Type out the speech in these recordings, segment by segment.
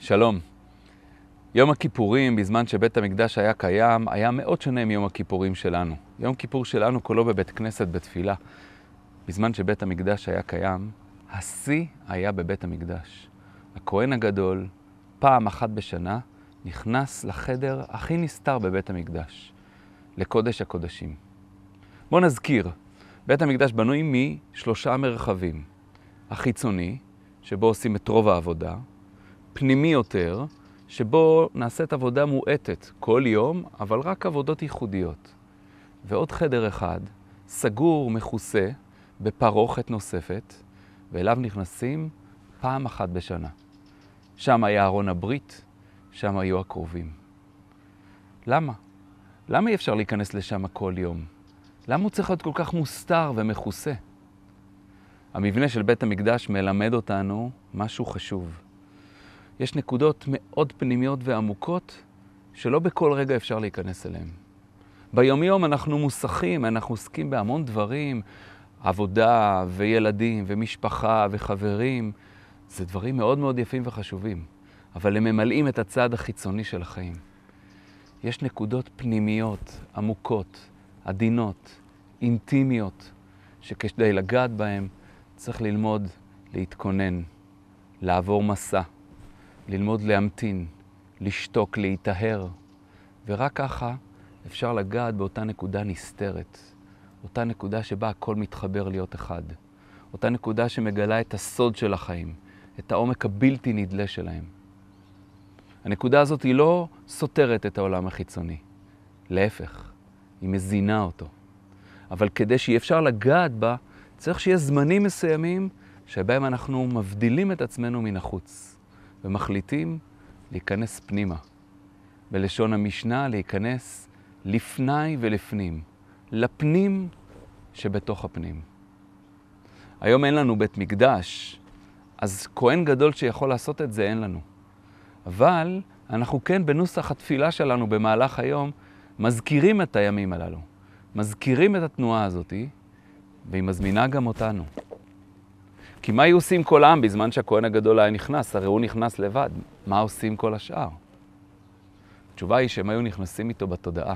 שלום. יום הכיפורים, בזמן שבית המקדש היה קיים, היה מאוד שונה מיום הכיפורים שלנו. יום כיפור שלנו כולו בבית כנסת, בתפילה. בזמן שבית המקדש היה קיים, השיא היה בבית המקדש. הכהן הגדול, פעם אחת בשנה, נכנס לחדר הכי נסתר בבית המקדש, לקודש הקודשים. בואו נזכיר, בית המקדש בנוי משלושה מרחבים. החיצוני, שבו עושים את רוב העבודה, פנימי יותר, שבו נעשית עבודה מועטת כל יום, אבל רק עבודות ייחודיות. ועוד חדר אחד, סגור, מכוסה, בפרוכת נוספת, ואליו נכנסים פעם אחת בשנה. שם היה ארון הברית, שם היו הקרובים. למה? למה אי אפשר להיכנס לשם כל יום? למה הוא צריך להיות כל כך מוסתר ומכוסה? המבנה של בית המקדש מלמד אותנו משהו חשוב. יש נקודות מאוד פנימיות ועמוקות שלא בכל רגע אפשר להיכנס אליהן. ביומיום אנחנו מוסכים, אנחנו עוסקים בהמון דברים, עבודה וילדים ומשפחה וחברים, זה דברים מאוד מאוד יפים וחשובים, אבל הם ממלאים את הצד החיצוני של החיים. יש נקודות פנימיות, עמוקות, עדינות, אינטימיות, שכדי לגעת בהן צריך ללמוד להתכונן, לעבור מסע. ללמוד להמתין, לשתוק, להיטהר, ורק ככה אפשר לגעת באותה נקודה נסתרת, אותה נקודה שבה הכל מתחבר להיות אחד, אותה נקודה שמגלה את הסוד של החיים, את העומק הבלתי נדלה שלהם. הנקודה הזאת היא לא סותרת את העולם החיצוני, להפך, היא מזינה אותו. אבל כדי שיהיה אפשר לגעת בה, צריך שיהיה זמנים מסוימים שבהם אנחנו מבדילים את עצמנו מן החוץ. ומחליטים להיכנס פנימה. בלשון המשנה, להיכנס לפני ולפנים, לפנים שבתוך הפנים. היום אין לנו בית מקדש, אז כהן גדול שיכול לעשות את זה אין לנו. אבל אנחנו כן בנוסח התפילה שלנו במהלך היום מזכירים את הימים הללו, מזכירים את התנועה הזאת, והיא מזמינה גם אותנו. כי מה היו עושים כל העם בזמן שהכהן הגדול היה נכנס? הרי הוא נכנס לבד. מה עושים כל השאר? התשובה היא שהם היו נכנסים איתו בתודעה.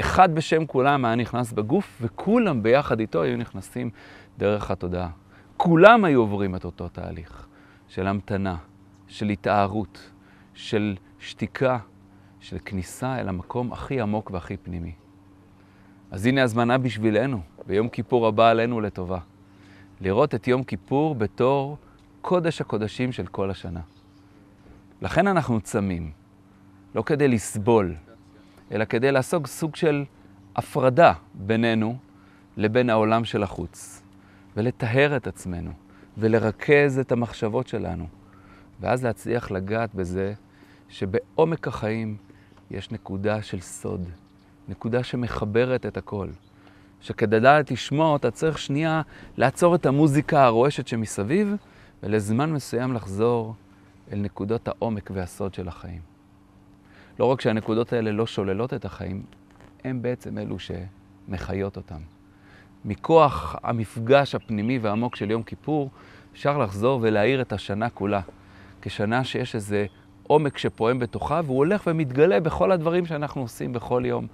אחד בשם כולם היה נכנס בגוף, וכולם ביחד איתו היו נכנסים דרך התודעה. כולם היו עוברים את אותו תהליך של המתנה, של התאהרות, של שתיקה, של כניסה אל המקום הכי עמוק והכי פנימי. אז הנה הזמנה בשבילנו, ביום כיפור הבא עלינו לטובה. לראות את יום כיפור בתור קודש הקודשים של כל השנה. לכן אנחנו צמים, לא כדי לסבול, אלא כדי לעסוק סוג של הפרדה בינינו לבין העולם של החוץ, ולטהר את עצמנו, ולרכז את המחשבות שלנו, ואז להצליח לגעת בזה שבעומק החיים יש נקודה של סוד, נקודה שמחברת את הכל. שכדי לדעת לשמוע אותה צריך שנייה לעצור את המוזיקה הרועשת שמסביב, ולזמן מסוים לחזור אל נקודות העומק והסוד של החיים. לא רק שהנקודות האלה לא שוללות את החיים, הם בעצם אלו שמחיות אותם. מכוח המפגש הפנימי והעמוק של יום כיפור, אפשר לחזור ולהאיר את השנה כולה, כשנה שיש איזה עומק שפועם בתוכה, והוא הולך ומתגלה בכל הדברים שאנחנו עושים בכל יום.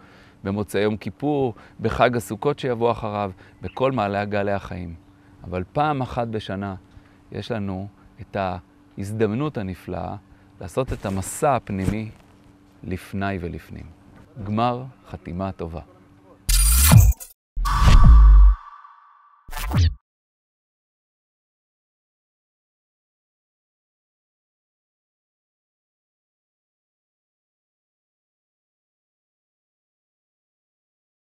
במוצאי יום כיפור, בחג הסוכות שיבוא אחריו, בכל מעלה גלי החיים. אבל פעם אחת בשנה יש לנו את ההזדמנות הנפלאה לעשות את המסע הפנימי לפני ולפנים. גמר חתימה טובה.